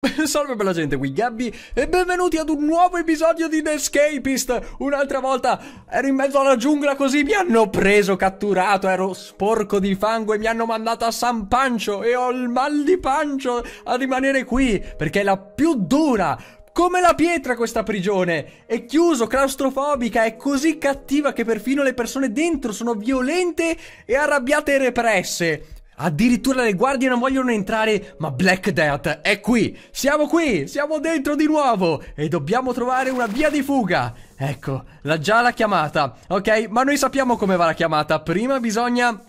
Salve bella gente, qui Gabby e benvenuti ad un nuovo episodio di The Escapist Un'altra volta ero in mezzo alla giungla così mi hanno preso, catturato, ero sporco di fango e mi hanno mandato a San Pancio E ho il mal di pancio a rimanere qui perché è la più dura, come la pietra questa prigione. È chiuso, claustrofobica, è così cattiva che perfino le persone dentro sono violente e arrabbiate e represse. Addirittura le guardie non vogliono entrare, ma Black Death è qui. Siamo qui, siamo dentro di nuovo e dobbiamo trovare una via di fuga. Ecco, l'ha già la chiamata. Ok, ma noi sappiamo come va la chiamata. Prima bisogna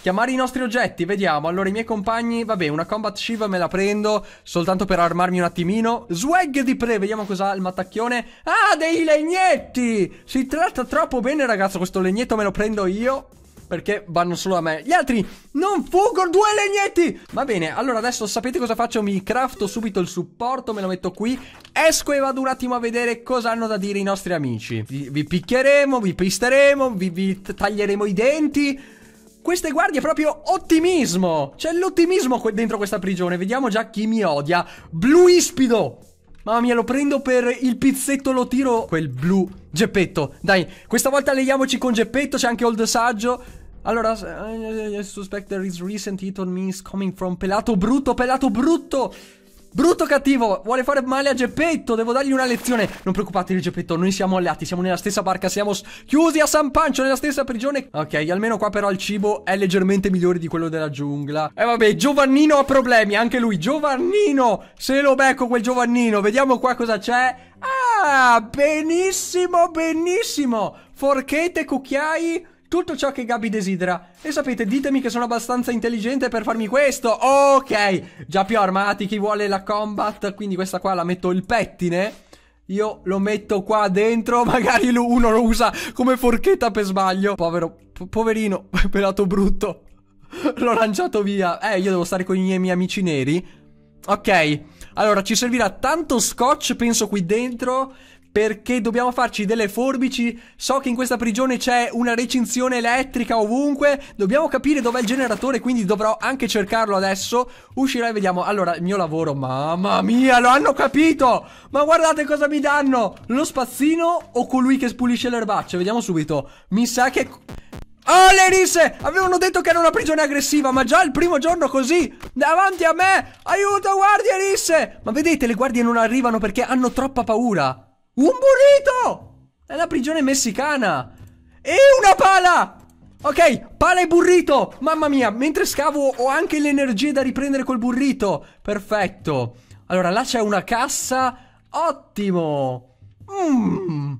Chiamare i nostri oggetti, vediamo. Allora, i miei compagni, vabbè, una combat shiv me la prendo soltanto per armarmi un attimino. Swag di pre, vediamo cos'ha il mattacchione. Ah, dei legnetti! Si tratta troppo bene, ragazzo, questo legnetto me lo prendo io perché vanno solo a me. Gli altri non fuggono, due legnetti! Va bene, allora adesso sapete cosa faccio? Mi crafto subito il supporto, me lo metto qui, esco e vado un attimo a vedere cosa hanno da dire i nostri amici. Vi, vi picchieremo, vi pisteremo, vi, vi taglieremo i denti queste guardie proprio ottimismo. C'è l'ottimismo dentro questa prigione. Vediamo già chi mi odia. Blu ispido. Mamma mia, lo prendo per il pizzetto, lo tiro. Quel blu. Geppetto, dai, questa volta leghiamoci con Geppetto, c'è anche Old Saggio. Allora, I eh, eh, eh, suspect there is recent hit on me is coming from Pelato Brutto, Pelato Brutto! Brutto cattivo, vuole fare male a Geppetto, devo dargli una lezione. Non preoccupatevi Geppetto, noi siamo alleati, siamo nella stessa barca, siamo chiusi a San Pancio, nella stessa prigione. Ok, almeno qua però il cibo è leggermente migliore di quello della giungla. E eh, vabbè, Giovannino ha problemi, anche lui. Giovannino, se lo becco quel Giovannino, vediamo qua cosa c'è. Ah, benissimo, benissimo. Forchette, cucchiai tutto ciò che Gabi desidera. E sapete, ditemi che sono abbastanza intelligente per farmi questo. Ok, già più armati, chi vuole la combat, quindi questa qua la metto il pettine. Io lo metto qua dentro, magari uno lo usa come forchetta per sbaglio. Povero, poverino, pelato brutto. L'ho lanciato via. Eh, io devo stare con i miei amici neri. Ok, allora ci servirà tanto scotch, penso qui dentro perché dobbiamo farci delle forbici. So che in questa prigione c'è una recinzione elettrica ovunque. Dobbiamo capire dov'è il generatore, quindi dovrò anche cercarlo adesso. Uscirà e vediamo. Allora, il mio lavoro, mamma mia, lo hanno capito! Ma guardate cosa mi danno! Lo spazzino o colui che spulisce l'erbaccia? Vediamo subito. Mi sa che... Oh, le risse! Avevano detto che era una prigione aggressiva, ma già il primo giorno così, davanti a me! Aiuto, guardie risse! Ma vedete, le guardie non arrivano perché hanno troppa paura. Un burrito! È la prigione messicana! E una pala! Ok, pala e burrito! Mamma mia, mentre scavo ho anche le energie da riprendere col burrito! Perfetto! Allora, là c'è una cassa... Ottimo! Mmm...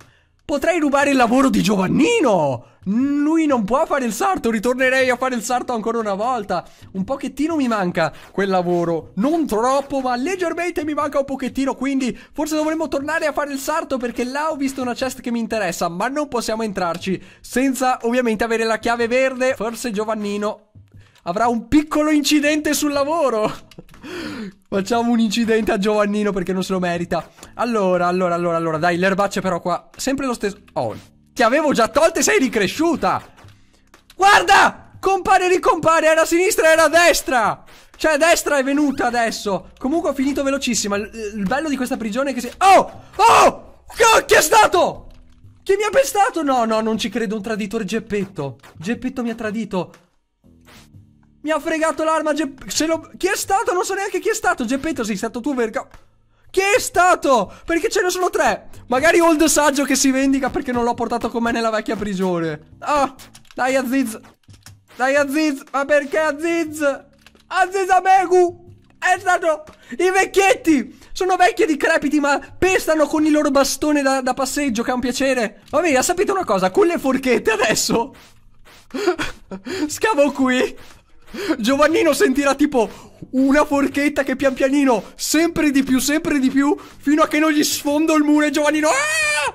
Potrei rubare il lavoro di Giovannino! Lui non può fare il sarto, ritornerei a fare il sarto ancora una volta. Un pochettino mi manca quel lavoro, non troppo, ma leggermente mi manca un pochettino, quindi forse dovremmo tornare a fare il sarto perché là ho visto una chest che mi interessa, ma non possiamo entrarci senza ovviamente avere la chiave verde. Forse Giovannino avrà un piccolo incidente sul lavoro. Facciamo un incidente a Giovannino perché non se lo merita. Allora, allora, allora, allora, dai, l'erbaccia però qua. Sempre lo stesso. Oh, ti avevo già tolte, sei ricresciuta. Guarda! Compare e ricompare, era a sinistra, era a destra. Cioè, a destra è venuta adesso. Comunque ho finito velocissima. Il, il bello di questa prigione è che si... Oh! Oh! che è stato? Chi mi ha pestato? No, no, non ci credo, un traditore Geppetto. Geppetto mi ha tradito. Mi ha fregato l'arma Geppetto. Lo... Chi è stato? Non so neanche chi è stato Geppetto sei stato tu perché... Chi è stato? Perché ce ne sono tre Magari Old Saggio che si vendica perché non l'ho portato con me nella vecchia prigione Ah, dai Aziz Dai Aziz, ma perché Aziz? Aziz Amegu È stato I vecchietti Sono vecchi e decrepiti ma pestano con il loro bastone da, da passeggio Che è un piacere Va bene, ha sapete una cosa? Con le forchette adesso Scavo qui Giovannino sentirà tipo una forchetta che pian pianino, sempre di più, sempre di più, fino a che non gli sfondo il muro e Giovannino... Ah!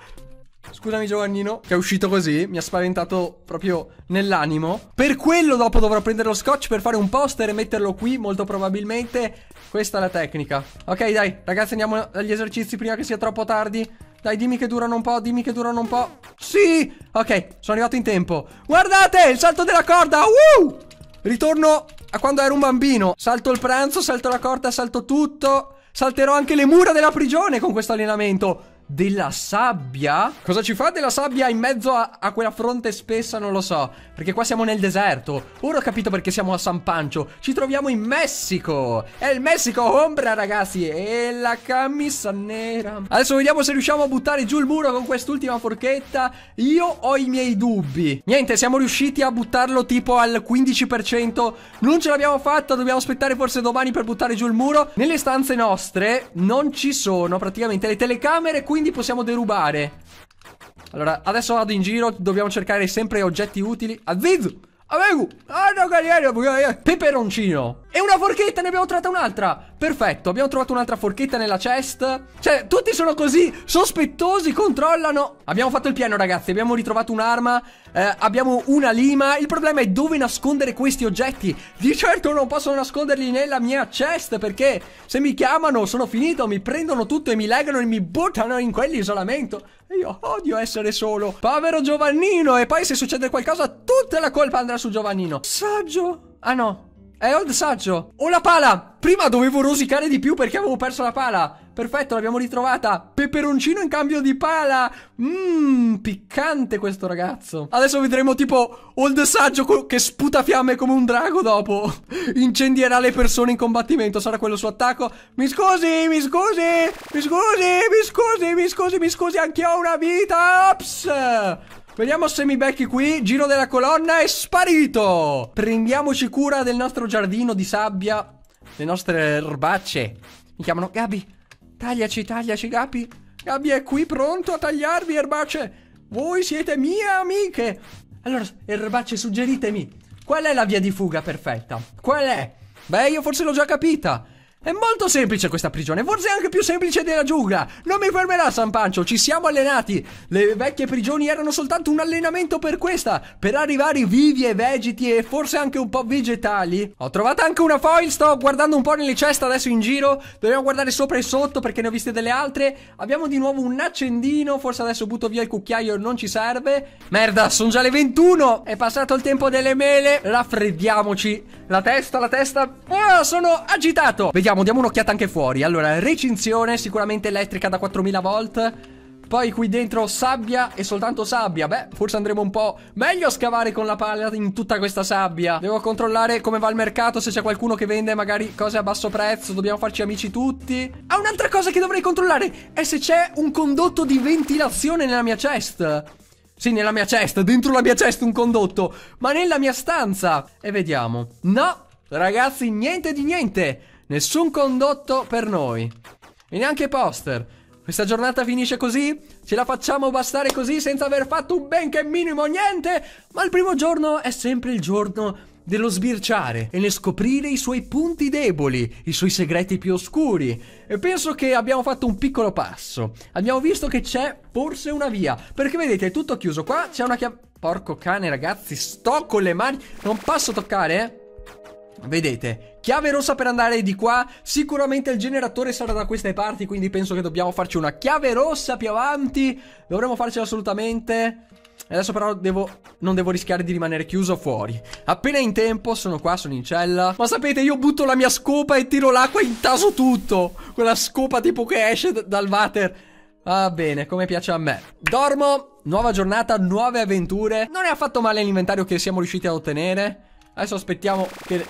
Scusami Giovannino, che è uscito così, mi ha spaventato proprio nell'animo. Per quello dopo dovrò prendere lo scotch per fare un poster e metterlo qui, molto probabilmente. Questa è la tecnica. Ok, dai, ragazzi andiamo agli esercizi prima che sia troppo tardi. Dai, dimmi che durano un po', dimmi che durano un po'. Sì! Ok, sono arrivato in tempo. Guardate, il salto della corda! Uh! Ritorno a quando ero un bambino. Salto il pranzo, salto la corda, salto tutto. Salterò anche le mura della prigione con questo allenamento della sabbia? Cosa ci fa della sabbia in mezzo a, a, quella fronte spessa? Non lo so. Perché qua siamo nel deserto. Ora ho capito perché siamo a San Pancio. Ci troviamo in Messico. È il Messico ombra, ragazzi. E la camisa nera. Adesso vediamo se riusciamo a buttare giù il muro con quest'ultima forchetta. Io ho i miei dubbi. Niente, siamo riusciti a buttarlo tipo al 15%. Non ce l'abbiamo fatta. Dobbiamo aspettare forse domani per buttare giù il muro. Nelle stanze nostre non ci sono praticamente le telecamere. Quindi quindi possiamo derubare. Allora, adesso vado in giro, dobbiamo cercare sempre oggetti utili. Avviso! Avego! Peperoncino! E una forchetta, ne abbiamo trovata un'altra Perfetto, abbiamo trovato un'altra forchetta nella chest Cioè, tutti sono così sospettosi, controllano Abbiamo fatto il piano, ragazzi, abbiamo ritrovato un'arma eh, Abbiamo una lima Il problema è dove nascondere questi oggetti Di certo non posso nasconderli nella mia chest Perché se mi chiamano sono finito Mi prendono tutto e mi legano e mi buttano in quell'isolamento E io odio essere solo Povero Giovannino E poi se succede qualcosa tutta la colpa andrà su Giovannino Saggio Ah no è old saggio. Ho la pala. Prima dovevo rosicare di più perché avevo perso la pala. Perfetto, l'abbiamo ritrovata. Peperoncino in cambio di pala. Mmm, piccante questo ragazzo. Adesso vedremo tipo old saggio che sputa fiamme come un drago dopo. Incendierà le persone in combattimento. Sarà quello il suo attacco. Mi scusi, mi scusi, mi scusi, mi scusi, mi scusi, mi scusi. Anch'io ho una vita. Ops. Vediamo se mi becchi qui. Giro della colonna è sparito. Prendiamoci cura del nostro giardino di sabbia. Le nostre erbacce. Mi chiamano Gabi. Tagliaci, tagliaci, Gabi. Gabi è qui pronto a tagliarvi, erbacce. Voi siete mie amiche. Allora, erbacce, suggeritemi. Qual è la via di fuga perfetta? Qual è? Beh, io forse l'ho già capita. È molto semplice questa prigione, forse è anche più semplice della giungla. Non mi fermerà San Pancio, ci siamo allenati. Le vecchie prigioni erano soltanto un allenamento per questa, per arrivare vivi e vegeti e forse anche un po' vegetali. Ho trovato anche una foil, sto guardando un po' nelle ceste adesso in giro. Dobbiamo guardare sopra e sotto perché ne ho viste delle altre. Abbiamo di nuovo un accendino, forse adesso butto via il cucchiaio, non ci serve. Merda, sono già le 21, è passato il tempo delle mele. Raffreddiamoci. La testa, la testa. Ah, sono agitato. Vediamo vediamo, diamo un'occhiata anche fuori. Allora, recinzione sicuramente elettrica da 4000 volt. Poi qui dentro sabbia e soltanto sabbia. Beh, forse andremo un po' meglio a scavare con la palla in tutta questa sabbia. Devo controllare come va il mercato, se c'è qualcuno che vende magari cose a basso prezzo. Dobbiamo farci amici tutti. Ah, un'altra cosa che dovrei controllare è se c'è un condotto di ventilazione nella mia chest. Sì, nella mia chest, dentro la mia chest un condotto, ma nella mia stanza. E vediamo. No, ragazzi, niente di niente. Nessun condotto per noi. E neanche poster. Questa giornata finisce così? Ce la facciamo bastare così senza aver fatto un benché minimo niente? Ma il primo giorno è sempre il giorno dello sbirciare e ne scoprire i suoi punti deboli, i suoi segreti più oscuri. E penso che abbiamo fatto un piccolo passo. Abbiamo visto che c'è forse una via. Perché vedete, è tutto chiuso qua, c'è una chiave... Porco cane, ragazzi, sto con le mani... Non posso toccare, eh? Vedete, chiave rossa per andare di qua, sicuramente il generatore sarà da queste parti, quindi penso che dobbiamo farci una chiave rossa più avanti, dovremmo farcela assolutamente... Adesso però devo, non devo rischiare di rimanere chiuso fuori Appena in tempo sono qua, sono in cella Ma sapete io butto la mia scopa e tiro l'acqua in taso tutto Quella scopa tipo che esce dal water Va bene, come piace a me Dormo, nuova giornata, nuove avventure Non è affatto male l'inventario che siamo riusciti ad ottenere Adesso aspettiamo che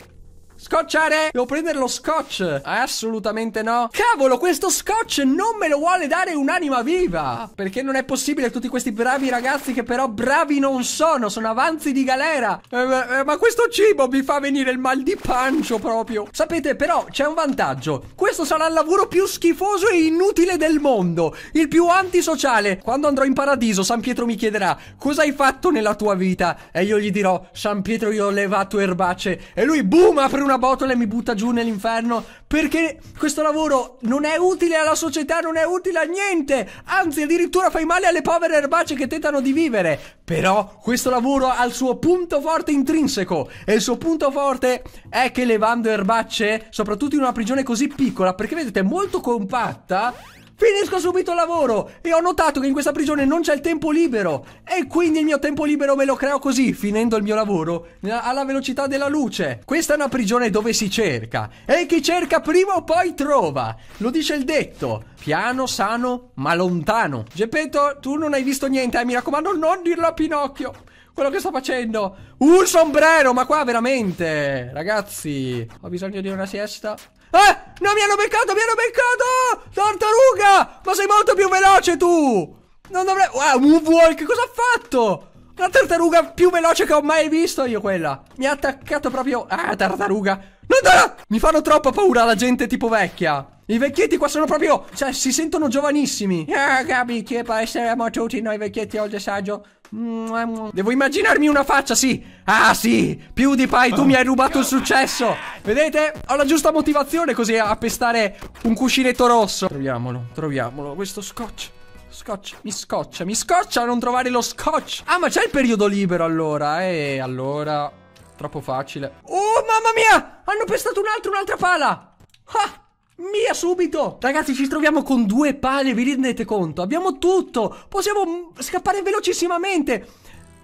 Scocciare! Devo prendere lo scotch. Eh, assolutamente no. Cavolo, questo scotch non me lo vuole dare un'anima viva. Ah. Perché non è possibile tutti questi bravi ragazzi che però bravi non sono. Sono avanzi di galera. Eh, eh, ma questo cibo mi fa venire il mal di pancio proprio. Sapete però c'è un vantaggio. Questo sarà il lavoro più schifoso e inutile del mondo. Il più antisociale. Quando andrò in paradiso San Pietro mi chiederà cosa hai fatto nella tua vita. E io gli dirò San Pietro io ho levato erbacce. E lui boom apre un una botola e mi butta giù nell'inferno perché questo lavoro non è utile alla società, non è utile a niente, anzi addirittura fai male alle povere erbacce che tentano di vivere. Però questo lavoro ha il suo punto forte intrinseco e il suo punto forte è che levando erbacce, soprattutto in una prigione così piccola, perché vedete è molto compatta, Finisco subito il lavoro e ho notato che in questa prigione non c'è il tempo libero e quindi il mio tempo libero me lo creo così, finendo il mio lavoro eh, alla velocità della luce. Questa è una prigione dove si cerca e chi cerca prima o poi trova. Lo dice il detto. Piano, sano, ma lontano. Geppetto, tu non hai visto niente, eh? mi raccomando, non dirlo a Pinocchio quello che sto facendo. Un sombrero, ma qua veramente. Ragazzi, ho bisogno di una siesta. Eh! No, mi hanno beccato, mi hanno beccato! Tartaruga! Ma sei molto più veloce tu! Non dovrei... Ah, wow, moonwalk, cosa ha fatto? La tartaruga più veloce che ho mai visto io quella. Mi ha attaccato proprio... Ah, tartaruga. Non da... Mi fanno troppa paura la gente tipo vecchia. I vecchietti qua sono proprio... Cioè, si sentono giovanissimi. Ah, Gabi, che essere tutti noi vecchietti oggi saggio. Devo immaginarmi una faccia, sì. Ah, sì. PewDiePie, tu mi hai rubato il successo. Vedete? Ho la giusta motivazione così a pestare un cuscinetto rosso. Troviamolo, troviamolo. Questo scotch. Scotch, mi scoccia, mi scoccia non trovare lo scotch. Ah, ma c'è il periodo libero allora, eh, allora... Troppo facile. Oh, mamma mia! Hanno pestato un altro, un'altra pala! Ah! Mia subito! Ragazzi ci troviamo con due pale, vi rendete conto? Abbiamo tutto! Possiamo mm, scappare velocissimamente!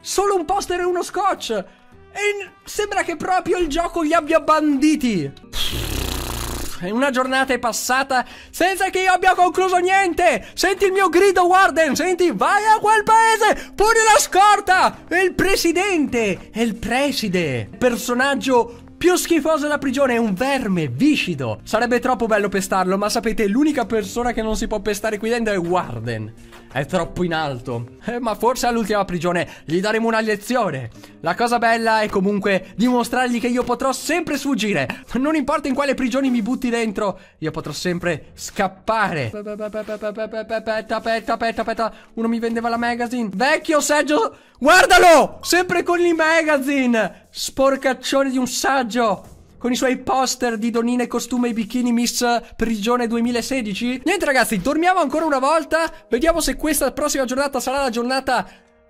Solo un poster e uno scotch! E sembra che proprio il gioco li abbia banditi! Pff una giornata è passata senza che io abbia concluso niente. Senti il mio grido, Warden. Senti, vai a quel paese. Poni la scorta. È il presidente. È il preside. Personaggio più schifoso della prigione è un verme viscido. Sarebbe troppo bello pestarlo, ma sapete, l'unica persona che non si può pestare qui dentro è Warden. È troppo in alto. Eh, ma forse all'ultima prigione gli daremo una lezione. La cosa bella è comunque dimostrargli che io potrò sempre sfuggire. Non importa in quale prigione mi butti dentro, io potrò sempre scappare. Aspetta, aspetta, aspetta, aspetta. Uno mi vendeva la magazine. Vecchio saggio. Guardalo! Sempre con i magazine. Sporcaccione di un saggio con i suoi poster di donine, costume e bikini Miss Prigione 2016? Niente ragazzi, dormiamo ancora una volta, vediamo se questa prossima giornata sarà la giornata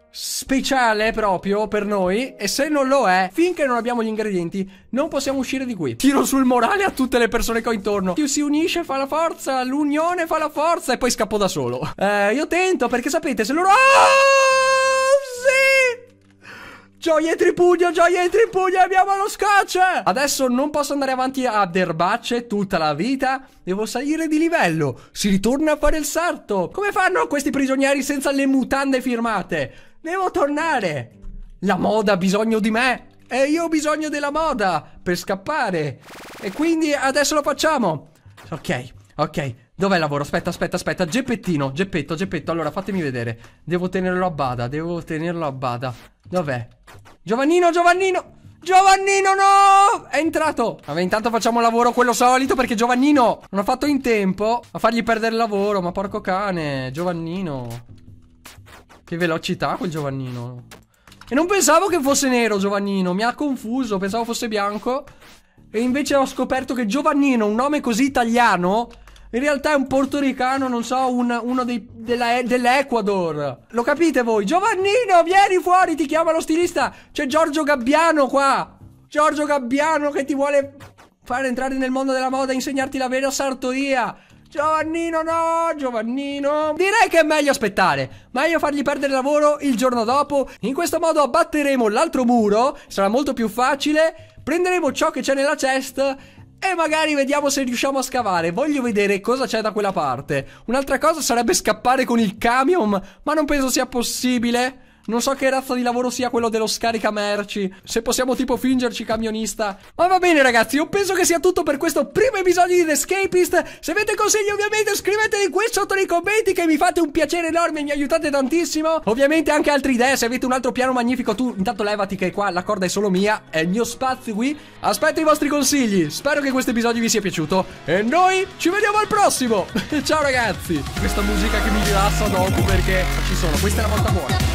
speciale proprio per noi e se non lo è, finché non abbiamo gli ingredienti, non possiamo uscire di qui. Tiro sul morale a tutte le persone che ho intorno. chi si unisce fa la forza, l'unione fa la forza e poi scappo da solo. Eh, io tento perché sapete se loro... Ah! Gioia e tripugno, gioia e tripugno, abbiamo lo scotch! Adesso non posso andare avanti a derbacce tutta la vita, devo salire di livello. Si ritorna a fare il sarto. Come fanno questi prigionieri senza le mutande firmate? Devo tornare. La moda ha bisogno di me. E io ho bisogno della moda per scappare. E quindi adesso lo facciamo. Ok, ok, Dov'è il lavoro? Aspetta, aspetta, aspetta. Geppettino, Geppetto, Geppetto. Allora, fatemi vedere. Devo tenerlo a bada, devo tenerlo a bada. Dov'è? Giovannino, Giovannino! Giovannino, no! È entrato! Vabbè, intanto facciamo lavoro quello solito perché Giovannino non ha fatto in tempo a fargli perdere il lavoro. Ma porco cane, Giovannino. Che velocità quel Giovannino. E non pensavo che fosse nero Giovannino, mi ha confuso, pensavo fosse bianco. E invece ho scoperto che Giovannino, un nome così italiano... In realtà è un portoricano, non so, un, uno dei, della, dell'Ecuador. Lo capite voi? Giovannino, vieni fuori, ti chiama lo stilista. C'è Giorgio Gabbiano qua. Giorgio Gabbiano che ti vuole far entrare nel mondo della moda, e insegnarti la vera sartoria. Giovannino no, Giovannino. Direi che è meglio aspettare. Meglio fargli perdere lavoro il giorno dopo. In questo modo abbatteremo l'altro muro, sarà molto più facile. Prenderemo ciò che c'è nella chest e magari vediamo se riusciamo a scavare. Voglio vedere cosa c'è da quella parte. Un'altra cosa sarebbe scappare con il camion, ma non penso sia possibile. Non so che razza di lavoro sia quello dello scaricamerci. Se possiamo tipo fingerci camionista. Ma va bene ragazzi, io penso che sia tutto per questo primo episodio di The Escapist. Se avete consigli ovviamente scriveteli qui sotto nei commenti che mi fate un piacere enorme e mi aiutate tantissimo. Ovviamente anche altre idee, se avete un altro piano magnifico tu intanto levati che qua la corda è solo mia, è il mio spazio qui. Aspetto i vostri consigli. Spero che questo episodio vi sia piaciuto e noi ci vediamo al prossimo. Ciao ragazzi. Questa musica che mi rilassa dopo perché ci sono, questa è la volta buona.